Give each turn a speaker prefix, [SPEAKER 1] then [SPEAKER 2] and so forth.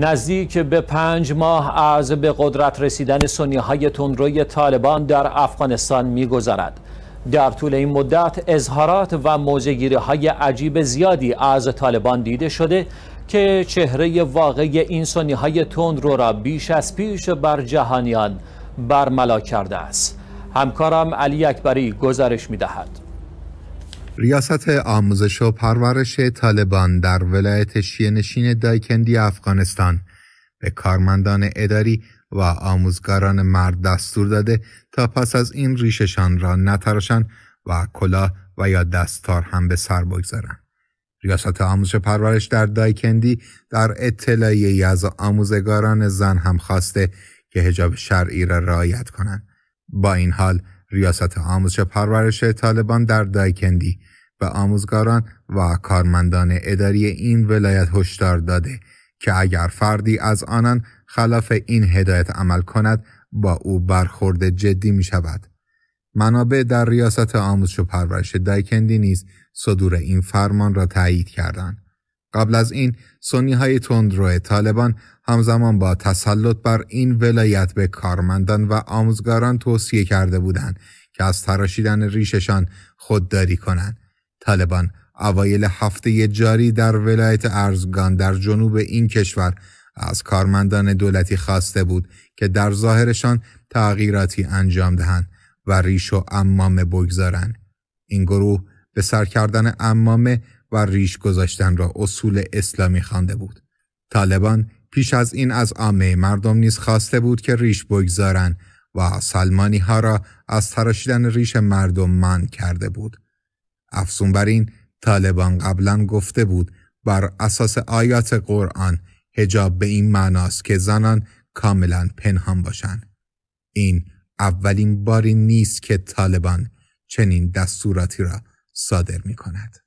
[SPEAKER 1] نزدیک به پنج ماه از به قدرت رسیدن سنی های تندروی طالبان در افغانستان می گذارد. در طول این مدت اظهارات و موجگیری های عجیب زیادی از طالبان دیده شده که چهره واقعی این سنی های تندرو را بیش از پیش بر جهانیان برملا کرده است. همکارم علی اکبری گزارش می دهد.
[SPEAKER 2] ریاست آموزش و پرورش طالبان در ولایت شیه نشین دایکندی افغانستان به کارمندان اداری و آموزگاران مرد دستور داده تا پس از این ریششان را نتراشند و کلا و یا دستار هم به سر بگذارند. ریاست آموزش و پرورش در دایکندی در اطلاعی از آموزگاران زن هم خواسته که هجاب شرعی را رعایت کنند. با این حال ریاست آموزش پرورش طالبان در دایکندی به آموزگاران و کارمندان اداری این ولایت هشدار داده که اگر فردی از آنان خلاف این هدایت عمل کند با او برخورد جدی می شود. منابع در ریاست آموزش و پرورش دایکندی نیز صدور این فرمان را تایید کردند. قبل از این سنی های تندرو طالبان همزمان با تسلط بر این ولایت به کارمندان و آموزگاران توصیه کرده بودند که از تراشیدن ریششان خودداری کنند. طالبان اوایل هفته جاری در ولایت ارزگان در جنوب این کشور از کارمندان دولتی خواسته بود که در ظاهرشان تغییراتی انجام دهند و ریش و امامه بگذارند. این گروه به سر کردن امامه ریش گذاشتن را اصول اسلامی خوانده بود. طالبان پیش از این از عامه مردم نیز خواسته بود که ریش بگذارند و سلمانی ها را از تراشیدن ریش مردم من کرده بود. افزون بر این طالبان قبلا گفته بود بر اساس آیات قرآن هجاب به این معناست که زنان کاملا پنهان باشند. این اولین باری نیست که طالبان چنین دستوراتی را صادر می
[SPEAKER 1] کند.